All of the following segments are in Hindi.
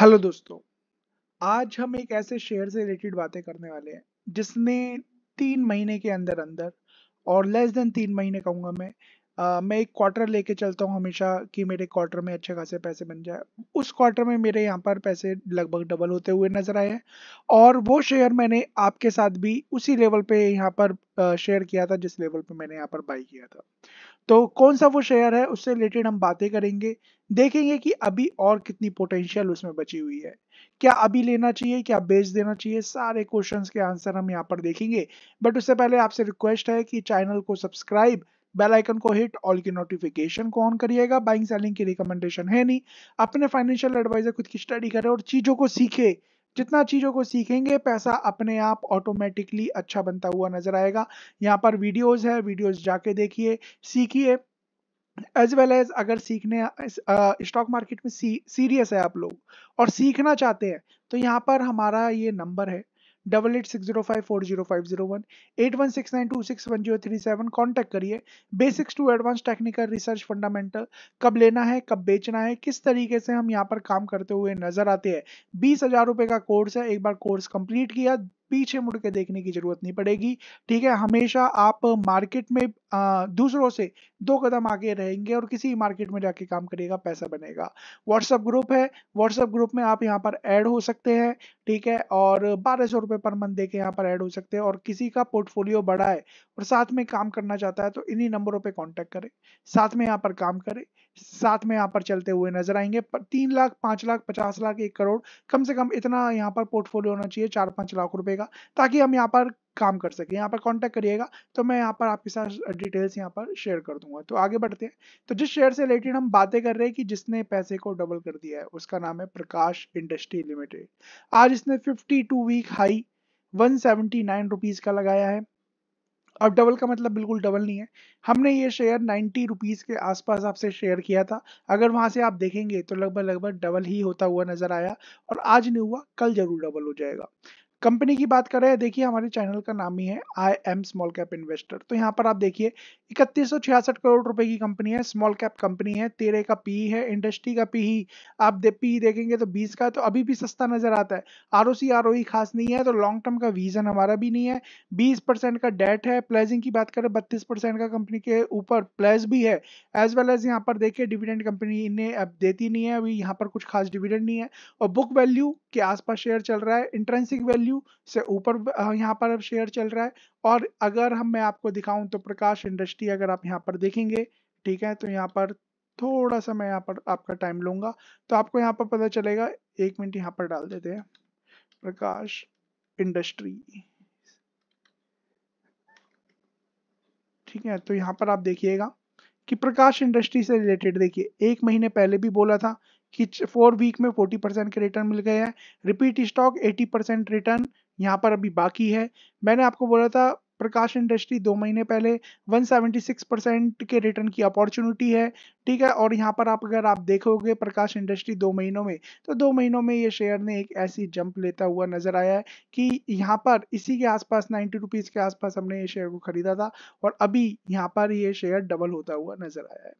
हेलो दोस्तों आज हम एक ऐसे शेयर से रिलेटेड बातें करने वाले हैं जिसने तीन महीने के अंदर अंदर और लेस देन तीन महीने कहूंगा मैं मैं एक क्वार्टर लेके चलता हूँ हमेशा कि मेरे क्वार्टर में अच्छे खासे पैसे बन जाए उस क्वार्टर में मेरे यहाँ पर पैसे लगभग डबल होते हुए नजर आए हैं और वो शेयर मैंने आपके साथ भी उसी लेवल पे यहाँ पर शेयर किया था जिस लेवल पे मैंने यहाँ पर बाई किया था तो कौन सा वो शेयर है उससे रिलेटेड हम बातें करेंगे देखेंगे कि अभी और कितनी पोटेंशियल उसमें बची हुई है क्या अभी लेना चाहिए क्या बेच देना चाहिए सारे क्वेश्चंस के आंसर हम यहाँ पर देखेंगे बट उससे पहले आपसे रिक्वेस्ट है कि चैनल को सब्सक्राइब बेल आइकन को हिट ऑल की नोटिफिकेशन को ऑन करिएगा बाइंग सेलिंग की रिकमेंडेशन है नहीं अपने फाइनेंशियल एडवाइजर खुद की स्टडी करें और चीज़ों को सीखे जितना चीज़ों को सीखेंगे पैसा अपने आप ऑटोमेटिकली अच्छा बनता हुआ नजर आएगा यहाँ पर वीडियोज है वीडियोज जाके देखिए सीखिए एज वेल एज अगर सीखने स्टॉक मार्केट में सीरियस है आप लोग और सीखना चाहते हैं तो यहाँ पर हमारा ये नंबर है double eight six zero five four zero five zero one eight one six nine two six one zero three seven contact करिए basics to advance technical research fundamental कब लेना है कब बेचना है किस तरीके से हम यहाँ पर काम करते हुए नजर आते हैं बीस हजार रुपये का कोर्स है एक बार कोर्स कंप्लीट किया पीछे मुड़ के देखने की जरूरत नहीं पड़ेगी ठीक है हमेशा आप मार्केट में आ, दूसरों से दो कदम आगे रहेंगे और किसी मार्केट में जाके काम करेगा पैसा बनेगा व्हाट्सएप ग्रुप है व्हाट्सएप ग्रुप में आप यहाँ पर ऐड हो सकते हैं ठीक है और बारह सौ रुपये पर मंथ देके यहाँ पर ऐड हो सकते हैं और किसी का पोर्टफोलियो बड़ा है और साथ में काम करना चाहता है तो इन्हीं नंबरों पर कॉन्टैक्ट करें साथ में यहाँ पर काम करें साथ में यहाँ पर चलते हुए नजर आएंगे तीन लाख पांच लाख पचास लाख एक करोड़ कम से कम इतना यहाँ पर पोर्टफोलियो होना चाहिए चार पांच लाख रुपए का ताकि हम यहाँ पर काम कर सके यहाँ पर कांटेक्ट करिएगा तो मैं यहाँ पर आपके साथ डिटेल्स यहाँ पर शेयर कर दूंगा तो आगे बढ़ते हैं तो जिस शेयर से रिलेटेड हम बातें कर रहे हैं कि जिसने पैसे को डबल कर दिया है उसका नाम है प्रकाश इंडस्ट्री लिमिटेड आज इसने fifty week high one rupees का लगाया है अब डबल का मतलब बिल्कुल डबल नहीं है हमने ये शेयर नाइन्टी रुपीज़ के आसपास आपसे शेयर किया था अगर वहाँ से आप देखेंगे तो लगभग लगभग डबल ही होता हुआ नज़र आया और आज नहीं हुआ कल जरूर डबल हो जाएगा कंपनी की बात करें देखिए हमारे चैनल का नाम ही है I am small cap investor तो यहाँ पर आप देखिए इकतीस करोड़ रुपए की कंपनी है स्मॉल कैप कंपनी है तेरह का पी है इंडस्ट्री का पी ही आप दे, पी देखेंगे तो बीस का तो अभी भी सस्ता नजर आता है R O C R O खास नहीं है तो लॉन्ग टर्म का विजन हमारा भी नहीं है बीस का डेट है प्लेजिंग की बात करें बत्तीस का कंपनी के ऊपर प्लेज भी है एज वेल एज यहाँ पर देखिए डिविडेंड कंपनी इन्हें अब देती नहीं है अभी यहाँ पर कुछ खास डिविडेंड नहीं है और बुक वैल्यू के आसपास शेयर चल रहा है इंट्रेंसिक वैल्यू वैल्यू से ऊपर यहाँ पर अब शेयर चल रहा है और अगर हम मैं आपको दिखाऊं तो प्रकाश इंडस्ट्री अगर आप यहाँ पर देखेंगे ठीक है तो यहाँ पर थोड़ा सा मैं यहाँ पर आपका टाइम लूंगा तो आपको यहाँ पर पता चलेगा एक मिनट यहाँ पर डाल देते हैं प्रकाश इंडस्ट्री ठीक है तो यहाँ पर आप देखिएगा कि प्रकाश इंडस्ट्री से रिलेटेड देखिए एक महीने पहले भी बोला था कि फोर वीक में फोर्टी परसेंट के रिटर्न मिल गए हैं repeat stock eighty percent return यहाँ पर अभी बाकी है मैंने आपको बोला था प्रकाश इंडस्ट्री दो महीने पहले 176 परसेंट के रिटर्न की अपॉर्चुनिटी है ठीक है और यहाँ पर आप अगर आप देखोगे प्रकाश इंडस्ट्री दो महीनों में तो दो महीनों में ये शेयर ने एक ऐसी जंप लेता हुआ नजर आया है कि यहाँ पर इसी के आसपास नाइन्टी रुपीज़ के आसपास हमने ये शेयर को खरीदा था और अभी यहाँ पर ये शेयर डबल होता हुआ नजर आया है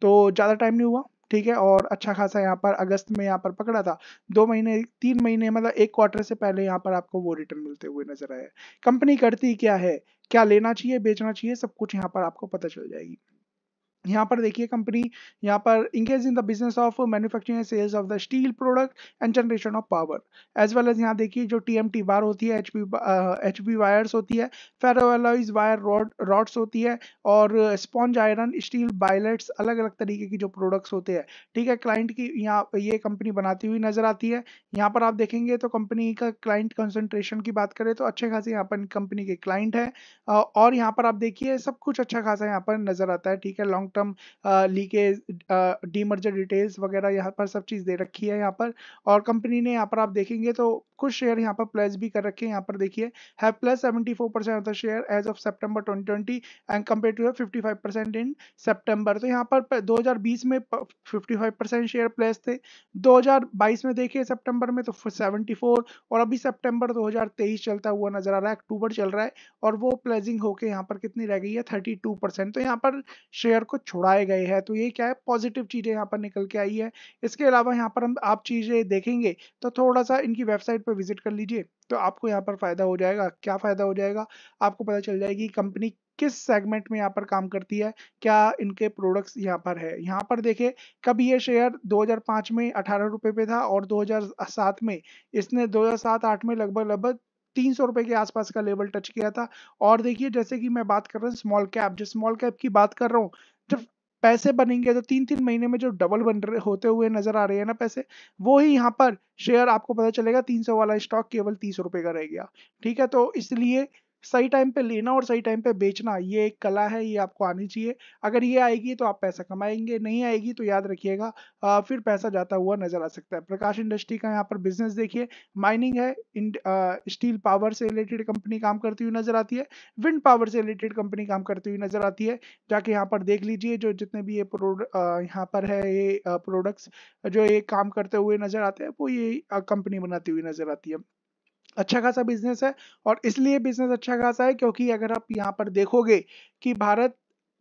तो ज़्यादा टाइम नहीं हुआ ठीक है और अच्छा खासा यहाँ पर अगस्त में यहाँ पर पकड़ा था दो महीने तीन महीने मतलब एक क्वार्टर से पहले यहाँ पर आपको वो रिटर्न मिलते हुए नजर आया कंपनी करती क्या है क्या लेना चाहिए बेचना चाहिए सब कुछ यहाँ पर आपको पता चल जाएगी यहाँ पर देखिए कंपनी यहाँ पर engage in the business of manufacturing and sales of the steel product and generation of power as well as यहाँ देखिए जो टी एम टी बार होती है H P H P wires होती है फेरोलाइज वायर रॉड रॉड्स होती है और स्पॉन्ज आयरन स्टील बायलेट्स अलग अलग तरीके की जो प्रोडक्ट्स होते हैं ठीक है क्लाइंट की यहाँ ये कंपनी बनाती हुई नजर आती है यहाँ पर आप देखेंगे तो कंपनी का क्लाइंट कंसनट्रेशन की बात करें तो अच्छे खासे यहाँ पर कंपनी के क्लाइंट है और यहाँ पर आप देखिए सब कुछ अच्छा खासा यहाँ पर नजर आता है ठीक है long term leakage demerger details वगैरह यहाँ पर सब चीज़ दे रखी है यहाँ पर और कंपनी ने यहाँ पर आप देखेंगे तो कुछ शेयर यहाँ पर प्लस भी कर रखे हैं यहाँ पर देखिए है plus seventy four percent of the share as of September twenty twenty and compare to fifty five percent in September तो यहाँ पर दो हज़ार बीस में fifty five percent share plus थे दो हज़ार बाईस में देखिए सेप्टेम्बर में तो सेवेंटी फोर और अभी सेप्टेम्बर दो हज़ार तेईस चलता हुआ नजर आ रहा है अक्टूबर चल रहा है और वो प्लेजिंग होकर यहाँ पर कितनी रह गई है थर्टी टू परसेंट तो यहाँ पर शेयर को छुड़ाए गए हैं तो ये क्या है पॉजिटिव चीज़ें यहाँ पर निकल के आई है इसके अलावा यहाँ पर हम आप चीज़ें देखेंगे तो थोड़ा सा इनकी वेबसाइट पर विजिट कर लीजिए तो आपको यहाँ पर फ़ायदा हो जाएगा क्या फ़ायदा हो जाएगा आपको पता चल जाएगी कंपनी किस सेगमेंट में यहाँ पर काम करती है क्या इनके प्रोडक्ट्स यहाँ पर है यहाँ पर देखें कब ये शेयर 2005 में अठारह रुपए पे था और 2007 में इसने 2007-8 में लगभग लगभग तीन सौ रुपए के आसपास का लेवल टच किया था और देखिए जैसे कि मैं बात कर रहा हूँ स्मॉल कैप जो स्मॉल कैप की बात कर रहा हूँ जब पैसे बनेंगे तो तीन तीन महीने में जो डबल बन रहे होते हुए नजर आ रहे हैं ना पैसे वो ही यहाँ पर शेयर आपको पता चलेगा तीन सौ वाला स्टॉक केवल तीस रुपए का रह गया ठीक है तो इसलिए सही टाइम पे लेना और सही टाइम पे बेचना ये एक कला है ये आपको आनी चाहिए अगर ये आएगी तो आप पैसा कमाएंगे नहीं आएगी तो याद रखिएगा फिर पैसा जाता हुआ नजर आ सकता है प्रकाश इंडस्ट्री का यहाँ पर बिजनेस देखिए माइनिंग है स्टील पावर से रिलेटेड कंपनी काम करती हुई नजर आती है विंड पावर से रिलेटेड कंपनी काम करती हुई नजर आती है जाके यहाँ पर देख लीजिए जो जितने भी ये यहाँ पर है ये प्रोडक्ट्स जो ये काम करते हुए नजर आते हैं वो ये कंपनी बनाती हुई नजर आती है अच्छा खासा बिजनेस है और इसलिए बिजनेस अच्छा खासा है क्योंकि अगर आप यहाँ पर देखोगे कि भारत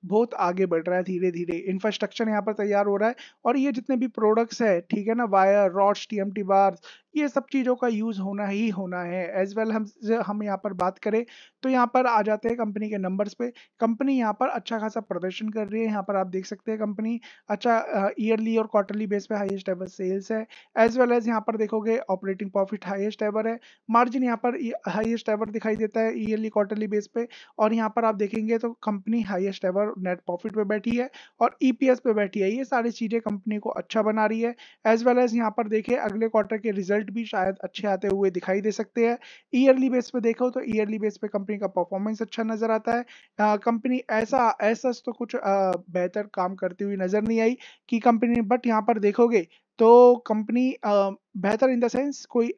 बहुत आगे बढ़ रहा है धीरे धीरे इंफ्रास्ट्रक्चर यहाँ पर तैयार हो रहा है और ये जितने भी प्रोडक्ट्स है ठीक है ना wire rods T M T bar ये सब चीज़ों का यूज़ होना ही होना है एज वेल हम हम यहाँ पर बात करें तो यहाँ पर आ जाते हैं कंपनी के नंबर्स पे कंपनी यहाँ पर अच्छा खासा प्रदर्शन कर रही है यहाँ पर आप देख सकते हैं कंपनी अच्छा ईयरली और क्वार्टरली बेस पे हाईएस्ट एवर सेल्स है एज वेल एज यहाँ पर देखोगे ऑपरेटिंग प्रॉफिट हाईएस्ट एवर है मार्जिन यहाँ पर हाईएस्ट एवर दिखाई देता है ईयरली क्वार्टरली बेस पे और यहाँ पर आप देखेंगे तो company highest ever net profit पे बैठी है और ईपीएस e पे बैठी है ये सारी चीज़ें कंपनी को अच्छा बना रही है एज वेल एज यहाँ पर देखें अगले क्वार्टर के रिजल्ट भी शायद अच्छे आते हुए दिखाई दे सकते हैं ईयरली बेस पे देखो तो ईयरली बेस पे कंपनी का परफॉर्मेंस अच्छा नजर आता है कंपनी ऐसा ऐसा तो कुछ बेहतर काम करती हुई नजर नहीं आई कि कंपनी बट यहाँ पर देखोगे तो कंपनी बेहतर इन द सेंस कोई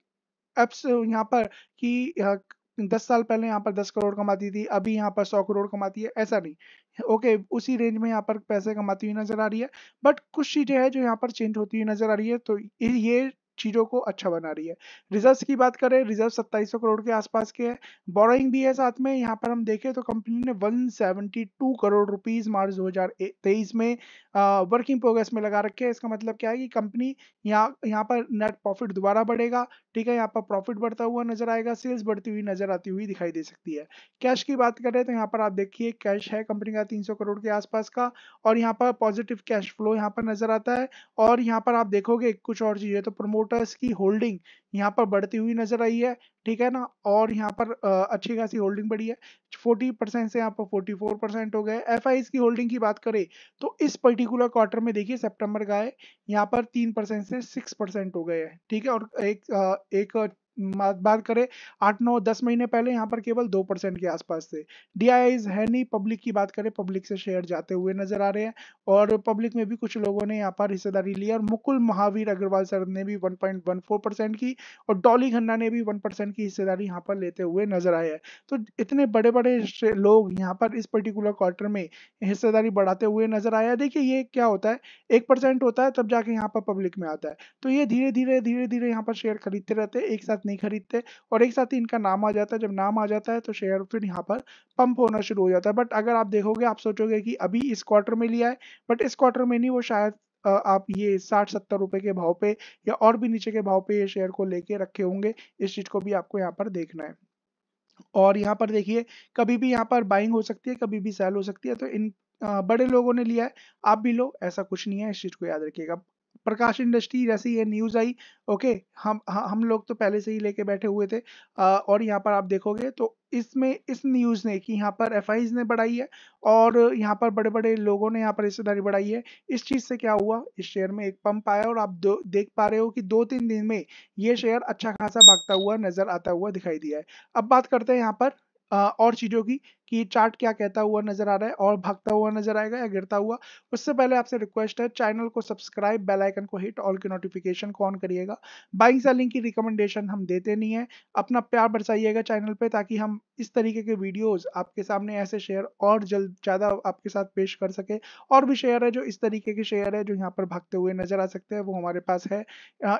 एप्स यहाँ पर कि दस साल पहले यहाँ पर दस करोड़ कमाती थी अभी यहाँ पर सौ करोड़ कमाती है ऐसा नहीं ओके okay, उसी रेंज में यहाँ पर पैसे कमाती हुई नजर आ रही है बट कुछ चीजें हैं जो यहाँ पर चेंज होती हुई नजर आ रही है तो ये चीजों को अच्छा बना रही है रिजर्व की बात करें रिजर्व सत्ताईस करोड़ के आसपास के है बोरोइंग भी है साथ में यहाँ पर हम देखें तो कंपनी ने 172 करोड़ रुपीज मार्च 2023 में वर्किंग प्रोग्रेस में लगा रखे है इसका मतलब क्या है कि कंपनी यहाँ यहाँ पर नेट प्रॉफिट दोबारा बढ़ेगा ठीक है यहाँ पर प्रॉफिट बढ़ता हुआ नजर आएगा सेल्स बढ़ती हुई नजर आती हुई दिखाई दे सकती है कैश की बात करें तो यहाँ पर आप देखिए कैश है कंपनी का तीन करोड़ के आसपास का और यहाँ पर पॉजिटिव कैश फ्लो यहाँ पर नजर आता है और यहाँ पर आप देखोगे कुछ और चीजें तो प्रमोट मोटर्स की होल्डिंग यहाँ पर बढ़ती हुई नजर आई है ठीक है ना और यहाँ पर अच्छी खासी होल्डिंग बढ़ी है 40 परसेंट से यहाँ पर 44 परसेंट हो गए एफ की होल्डिंग की बात करें तो इस पर्टिकुलर क्वार्टर में देखिए सितंबर का है यहाँ पर तीन परसेंट से सिक्स परसेंट हो गए हैं ठीक है और एक एक बात करें आठ नौ दस महीने पहले यहाँ पर केवल दो परसेंट के आसपास थे डी आई है नहीं पब्लिक की बात करें पब्लिक से शेयर जाते हुए नजर आ रहे हैं और पब्लिक में भी कुछ लोगों ने यहाँ पर हिस्सेदारी ली और मुकुल महावीर अग्रवाल सर ने भी one one point four percent की और डॉली खन्ना ने भी वन परसेंट की हिस्सेदारी यहाँ पर लेते हुए नजर आए हैं तो इतने बड़े बड़े लोग यहाँ पर इस पर्टिकुलर क्वार्टर में हिस्सेदारी बढ़ाते हुए नजर आया देखिए ये क्या होता है एक परसेंट होता है तब जाके यहाँ पर पब्लिक में आता है तो ये धीरे धीरे धीरे धीरे यहाँ पर शेयर खरीदते रहते हैं एक साथ साथ नहीं खरीदते और एक साथ ही इनका नाम आ जाता है जब नाम आ जाता है तो शेयर फिर यहाँ पर पंप होना शुरू हो जाता है बट अगर आप देखोगे आप सोचोगे कि अभी इस क्वार्टर में लिया है बट इस क्वार्टर में नहीं वो शायद आप ये साठ सत्तर रुपए के भाव पे या और भी नीचे के भाव पे ये शेयर को लेके रखे होंगे इस चीज को भी आपको यहाँ पर देखना है और यहाँ पर देखिए कभी भी यहाँ पर बाइंग हो सकती है कभी भी सेल हो सकती है तो इन बड़े लोगों ने लिया है आप भी लो ऐसा कुछ नहीं है इस चीज को याद रखिएगा प्रकाश इंडस्ट्री जैसी ये न्यूज़ आई ओके हम हम लोग तो पहले से ही लेके बैठे हुए थे आ, और यहाँ पर आप देखोगे तो इसमें इस न्यूज़ ने कि यहाँ पर एफ ने बढ़ाई है और यहाँ पर बड़े बड़े लोगों ने यहाँ पर हिस्सेदारी बढ़ाई है इस चीज़ से क्या हुआ इस शेयर में एक पंप आया और आप देख पा रहे हो कि दो तीन दिन में ये शेयर अच्छा खासा भागता हुआ नज़र आता हुआ दिखाई दिया है अब बात करते हैं यहाँ पर और चीज़ों की कि चार्ट क्या कहता हुआ नजर आ रहा है और भागता हुआ नजर आएगा या गिरता हुआ उससे पहले आपसे रिक्वेस्ट है चैनल को सब्सक्राइब बेल आइकन को हिट ऑल की नोटिफिकेशन को ऑन करिएगा बाइंग सेलिंग की रिकमेंडेशन हम देते नहीं है अपना प्यार बरसाइएगा चैनल पर ताकि हम इस तरीके के वीडियोज आपके सामने ऐसे शेयर और जल्द ज़्यादा आपके साथ पेश कर सके और भी शेयर है जो इस तरीके के शेयर है जो यहाँ पर भागते हुए नजर आ सकते हैं वो हमारे पास है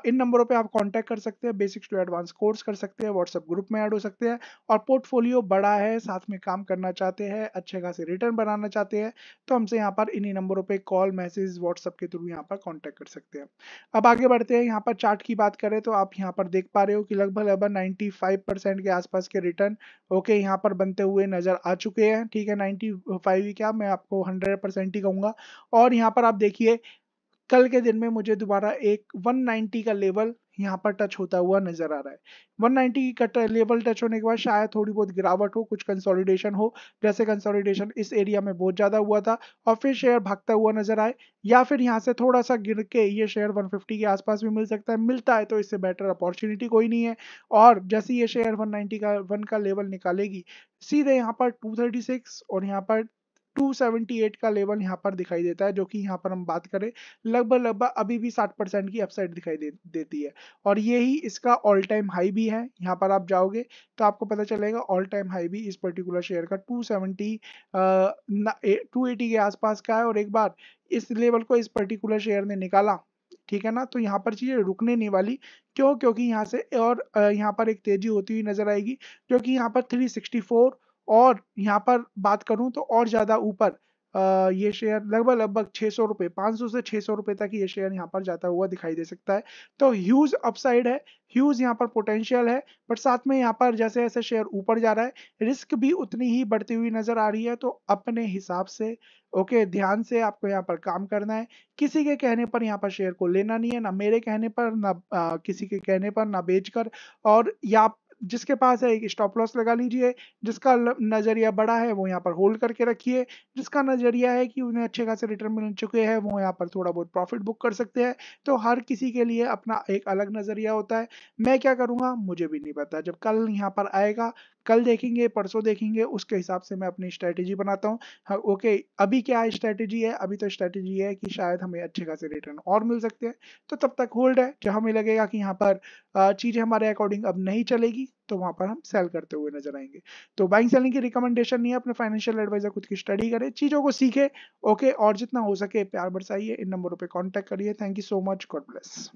इन नंबरों पर आप कॉन्टैक्ट कर सकते हैं बेसिक्स टू एडवांस कोर्स कर सकते हैं व्हाट्सएप ग्रुप में एड हो सकते हैं और पोर्टफोलियो बड़ा है साथ में काम कर करना चाहते हैं अच्छे खासे रिटर्न बनाना चाहते हैं तो हमसे यहाँ पर इन्हीं नंबरों पर कॉल मैसेज व्हाट्सअप के थ्रू यहाँ पर कॉन्टैक्ट कर सकते हैं अब आगे बढ़ते हैं यहाँ पर चार्ट की बात करें तो आप यहाँ पर देख पा रहे हो कि लगभग लगभग नाइन्टी के आसपास के रिटर्न ओके यहाँ पर बनते हुए नजर आ चुके हैं ठीक है नाइन्टी ही क्या मैं आपको हंड्रेड ही कहूँगा और यहाँ पर आप देखिए कल के दिन में मुझे दोबारा एक 190 का लेवल यहाँ पर टच होता हुआ नजर आ रहा है 190 की कट लेवल टच होने के बाद शायद थोड़ी बहुत गिरावट हो कुछ कंसोलिडेशन हो जैसे कंसोलिडेशन इस एरिया में बहुत ज़्यादा हुआ था और फिर शेयर भागता हुआ नजर आए या फिर यहाँ से थोड़ा सा गिर के ये शेयर 150 के आसपास भी मिल सकता है मिलता है तो इससे बेटर अपॉर्चुनिटी कोई नहीं है और जैसे ये शेयर वन का वन का लेवल निकालेगी सीधे यहाँ पर टू और यहाँ पर 278 का लेवल यहाँ पर दिखाई देता है जो कि यहाँ पर हम बात करें लगभग लगभग अभी भी 60 परसेंट की अपसाइड दिखाई दे, देती है और ये ही इसका ऑल टाइम हाई भी है यहाँ पर आप जाओगे तो आपको पता चलेगा ऑल टाइम हाई भी इस पर्टिकुलर शेयर का 270 280 के आसपास का है और एक बार इस लेवल को इस पर्टिकुलर शेयर ने निकाला ठीक है ना तो यहाँ पर चीज़ें रुकने नहीं वाली क्यों क्योंकि यहाँ से और यहाँ पर एक तेजी होती हुई नजर आएगी क्योंकि यहाँ पर 364 और यहाँ पर बात करूं तो और ज़्यादा ऊपर ये शेयर लगभग लगभग छह सौ रुपए पाँच सौ से छह सौ रुपए तक ये शेयर यहाँ पर जाता हुआ दिखाई दे सकता है तो ह्यूज अपसाइड है ह्यूज यहाँ पर पोटेंशियल है बट साथ में यहाँ पर जैसे जैसे शेयर ऊपर जा रहा है रिस्क भी उतनी ही बढ़ती हुई नज़र आ रही है तो अपने हिसाब से ओके ध्यान से आपको यहाँ पर काम करना है किसी के कहने पर यहाँ पर शेयर को लेना नहीं है ना मेरे कहने पर ना आ, किसी के कहने पर ना बेचकर और या जिसके पास है एक स्टॉप लॉस लगा लीजिए जिसका नज़रिया बड़ा है वो यहाँ पर होल्ड करके रखिए जिसका नज़रिया है कि उन्हें अच्छे खासे रिटर्न मिल चुके हैं वो यहाँ पर थोड़ा बहुत प्रॉफिट बुक कर सकते हैं तो हर किसी के लिए अपना एक अलग नज़रिया होता है मैं क्या करूँगा मुझे भी नहीं पता जब कल यहाँ पर आएगा कल देखेंगे परसों देखेंगे उसके हिसाब से मैं अपनी स्ट्रैटेजी बनाता हूँ हाँ ओके अभी क्या स्ट्रैटेजी है अभी तो स्ट्रैटेजी है कि शायद हमें अच्छे खासे रिटर्न और मिल सकते हैं तो तब तक होल्ड है जब हमें लगेगा कि यहाँ पर चीज़ें हमारे अकॉर्डिंग अब नहीं चलेगी तो वहाँ पर हम सेल करते हुए नजर आएंगे तो बाइंग सेलिंग की रिकमेंडेशन नहीं है अपने फाइनेंशियल एडवाइजर खुद की स्टडी करें चीज़ों को सीखे ओके और जितना हो सके प्यार बरसाइए इन नंबरों पर कॉन्टैक्ट करिए thank you so much God bless